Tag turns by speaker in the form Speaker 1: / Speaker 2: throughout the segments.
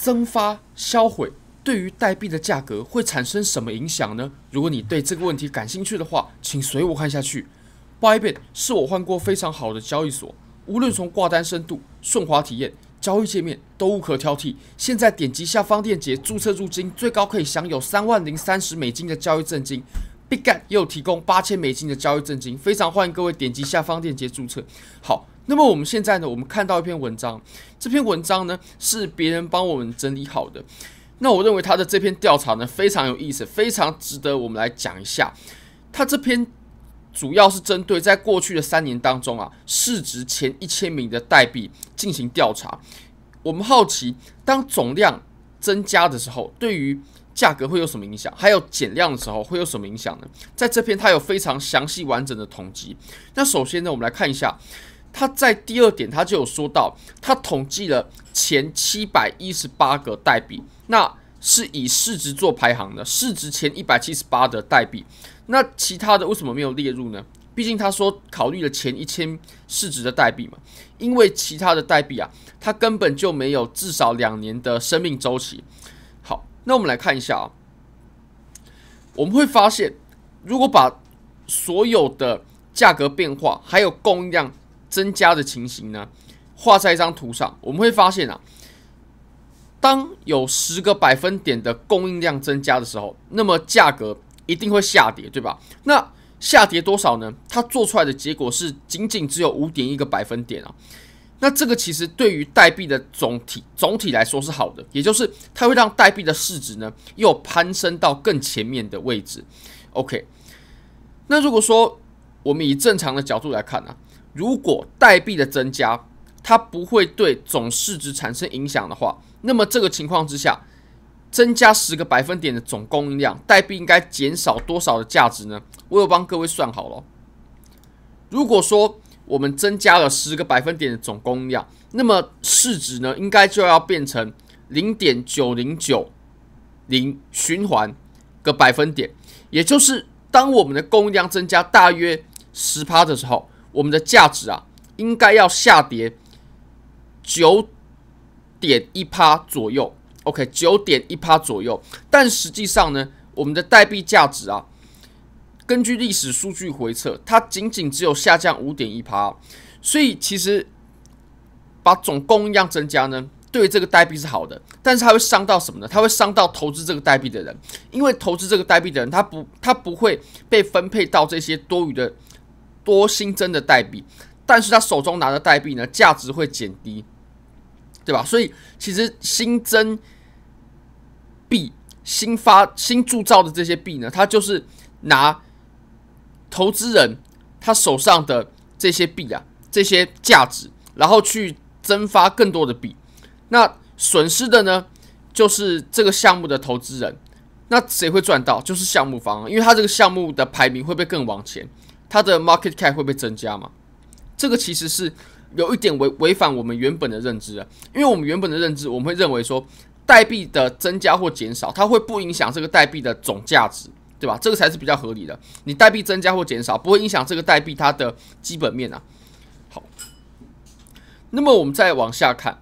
Speaker 1: 增发销毁对于代币的价格会产生什么影响呢？如果你对这个问题感兴趣的话，请随我看下去。Bybit 是我换过非常好的交易所，无论从挂单深度、顺滑体验、交易界面都无可挑剔。现在点击下方链接注册入金，最高可以享有三万零三十美金的交易证金。b i g a n 也有提供八千美金的交易证金，非常欢迎各位点击下方链接注册。好。那么我们现在呢？我们看到一篇文章，这篇文章呢是别人帮我们整理好的。那我认为他的这篇调查呢非常有意思，非常值得我们来讲一下。他这篇主要是针对在过去的三年当中啊，市值前一千名的代币进行调查。我们好奇，当总量增加的时候，对于价格会有什么影响？还有减量的时候会有什么影响呢？在这篇他有非常详细完整的统计。那首先呢，我们来看一下。他在第二点，他就有说到，他统计了前七百一十八个代币，那是以市值做排行的，市值前一百七十八的代币。那其他的为什么没有列入呢？毕竟他说考虑了前一千市值的代币嘛，因为其他的代币啊，它根本就没有至少两年的生命周期。好，那我们来看一下啊，我们会发现，如果把所有的价格变化还有供应量。增加的情形呢，画在一张图上，我们会发现啊，当有十个百分点的供应量增加的时候，那么价格一定会下跌，对吧？那下跌多少呢？它做出来的结果是仅仅只有五点一个百分点啊。那这个其实对于代币的总体总体来说是好的，也就是它会让代币的市值呢又攀升到更前面的位置。OK，那如果说我们以正常的角度来看呢？如果代币的增加，它不会对总市值产生影响的话，那么这个情况之下，增加十个百分点的总供应量，代币应该减少多少的价值呢？我有帮各位算好了。如果说我们增加了十个百分点的总供应量，那么市值呢，应该就要变成零点九零九零循环个百分点，也就是当我们的供应量增加大约十趴的时候。我们的价值啊，应该要下跌九点一趴左右，OK，九点一趴左右。但实际上呢，我们的代币价值啊，根据历史数据回测，它仅仅只有下降五点一趴。所以，其实把总供应量增加呢，对这个代币是好的，但是它会伤到什么呢？它会伤到投资这个代币的人，因为投资这个代币的人，他不，他不会被分配到这些多余的。多新增的代币，但是他手中拿的代币呢，价值会减低，对吧？所以其实新增币、新发、新铸造的这些币呢，它就是拿投资人他手上的这些币啊，这些价值，然后去增发更多的币。那损失的呢，就是这个项目的投资人。那谁会赚到？就是项目方，因为他这个项目的排名会被更往前。它的 market cap 会不会增加嘛？这个其实是有一点违违反我们原本的认知啊，因为我们原本的认知，我们会认为说代币的增加或减少，它会不影响这个代币的总价值，对吧？这个才是比较合理的。你代币增加或减少，不会影响这个代币它的基本面啊。好，那么我们再往下看，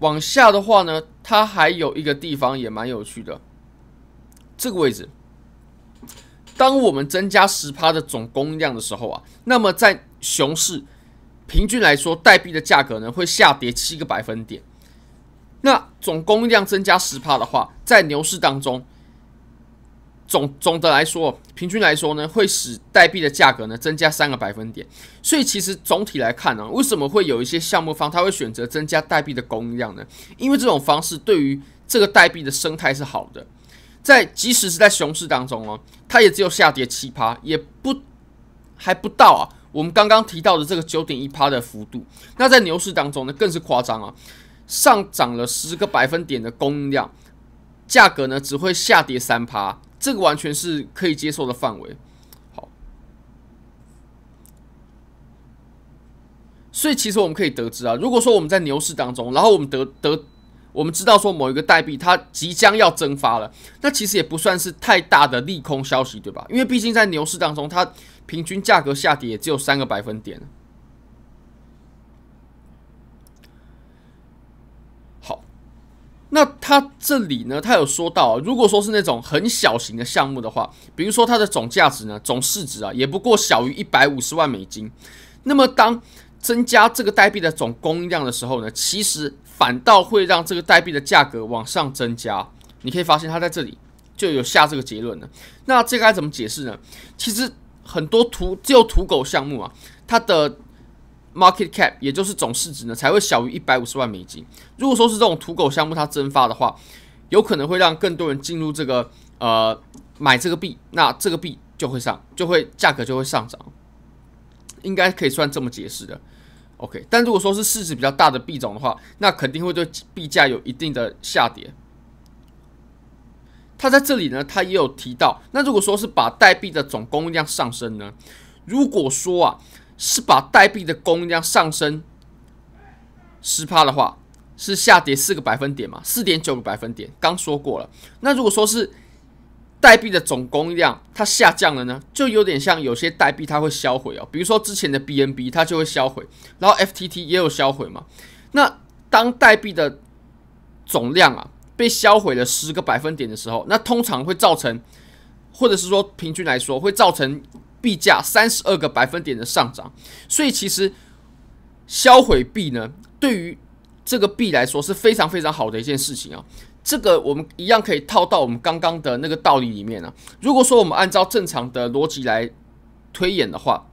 Speaker 1: 往下的话呢，它还有一个地方也蛮有趣的，这个位置。当我们增加十帕的总供应量的时候啊，那么在熊市，平均来说，代币的价格呢会下跌七个百分点。那总供应量增加十帕的话，在牛市当中，总总的来说，平均来说呢，会使代币的价格呢增加三个百分点。所以其实总体来看呢，为什么会有一些项目方他会选择增加代币的供应量呢？因为这种方式对于这个代币的生态是好的。在即使是在熊市当中哦，它也只有下跌七趴，也不还不到啊。我们刚刚提到的这个九点一趴的幅度，那在牛市当中呢，更是夸张啊，上涨了十个百分点的供应量，价格呢只会下跌三趴，这个完全是可以接受的范围。好，所以其实我们可以得知啊，如果说我们在牛市当中，然后我们得得。我们知道说某一个代币它即将要蒸发了，那其实也不算是太大的利空消息，对吧？因为毕竟在牛市当中，它平均价格下跌也只有三个百分点。好，那它这里呢，它有说到，如果说是那种很小型的项目的话，比如说它的总价值呢，总市值啊，也不过小于一百五十万美金。那么当增加这个代币的总供应量的时候呢，其实。反倒会让这个代币的价格往上增加。你可以发现，它在这里就有下这个结论了。那这该怎么解释呢？其实很多土只有土狗项目啊，它的 market cap 也就是总市值呢，才会小于一百五十万美金。如果说是这种土狗项目它蒸发的话，有可能会让更多人进入这个呃买这个币，那这个币就会上，就会价格就会上涨。应该可以算这么解释的。OK，但如果说是市值比较大的币种的话，那肯定会对币价有一定的下跌。他在这里呢，他也有提到，那如果说是把代币的总供应量上升呢，如果说啊是把代币的供应量上升十趴的话，是下跌四个百分点嘛，四点九个百分点，刚说过了。那如果说是代币的总供应量它下降了呢，就有点像有些代币它会销毁哦，比如说之前的 BNB 它就会销毁，然后 FTT 也有销毁嘛。那当代币的总量啊被销毁了十个百分点的时候，那通常会造成，或者是说平均来说会造成币价三十二个百分点的上涨。所以其实销毁币呢，对于这个币来说是非常非常好的一件事情啊。这个我们一样可以套到我们刚刚的那个道理里面呢。如果说我们按照正常的逻辑来推演的话，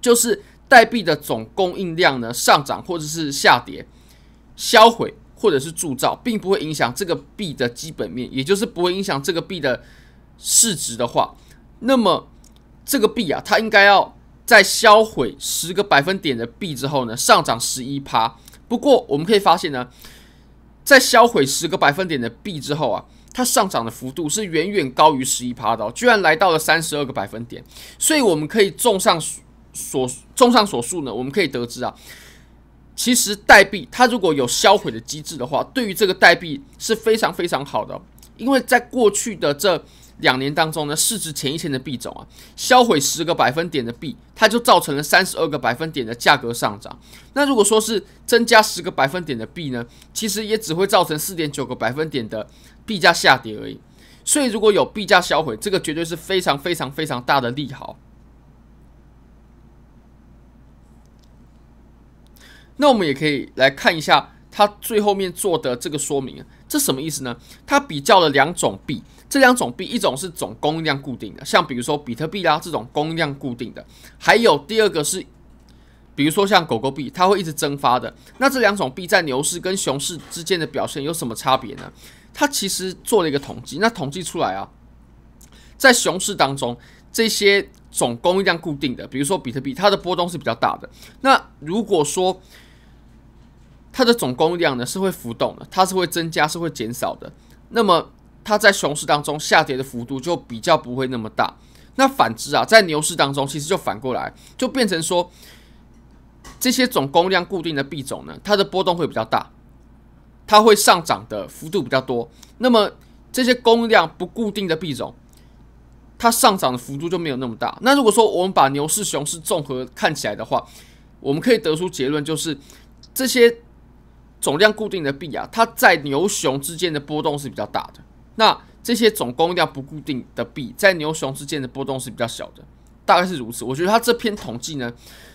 Speaker 1: 就是代币的总供应量呢上涨或者是下跌、销毁或者是铸造，并不会影响这个币的基本面，也就是不会影响这个币的市值的话，那么这个币啊，它应该要在销毁十个百分点的币之后呢，上涨十一趴。不过我们可以发现呢。在销毁十个百分点的币之后啊，它上涨的幅度是远远高于十一趴的，居然来到了三十二个百分点。所以我们可以综上所综上所述呢，我们可以得知啊，其实代币它如果有销毁的机制的话，对于这个代币是非常非常好的，因为在过去的这。两年当中呢，市值前一千的币种啊，销毁十个百分点的币，它就造成了三十二个百分点的价格上涨。那如果说是增加十个百分点的币呢，其实也只会造成四点九个百分点的币价下跌而已。所以如果有币价销毁，这个绝对是非常非常非常大的利好。那我们也可以来看一下。他最后面做的这个说明啊，这什么意思呢？他比较了两种币，这两种币一种是总供应量固定的，像比如说比特币啦这种供应量固定的，还有第二个是，比如说像狗狗币，它会一直蒸发的。那这两种币在牛市跟熊市之间的表现有什么差别呢？它其实做了一个统计，那统计出来啊，在熊市当中，这些总供应量固定的，比如说比特币，它的波动是比较大的。那如果说，它的总供应量呢是会浮动的，它是会增加是会减少的。那么它在熊市当中下跌的幅度就比较不会那么大。那反之啊，在牛市当中，其实就反过来，就变成说这些总供应量固定的币种呢，它的波动会比较大，它会上涨的幅度比较多。那么这些供应量不固定的币种，它上涨的幅度就没有那么大。那如果说我们把牛市、熊市综合看起来的话，我们可以得出结论就是这些。总量固定的币啊，它在牛熊之间的波动是比较大的。那这些总供应量不固定的币，在牛熊之间的波动是比较小的，大概是如此。我觉得他这篇统计呢，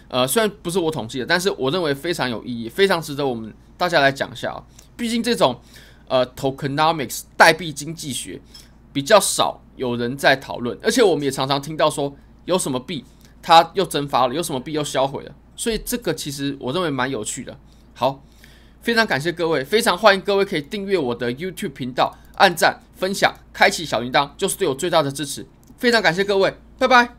Speaker 1: 呃，虽然不是我统计的，但是我认为非常有意义，非常值得我们大家来讲一下。啊。毕竟这种呃 tokenomics 代币经济学比较少有人在讨论，而且我们也常常听到说有什么币它又蒸发了，有什么币又销毁了。所以这个其实我认为蛮有趣的。好。非常感谢各位，非常欢迎各位可以订阅我的 YouTube 频道，按赞、分享、开启小铃铛，就是对我最大的支持。非常感谢各位，拜拜。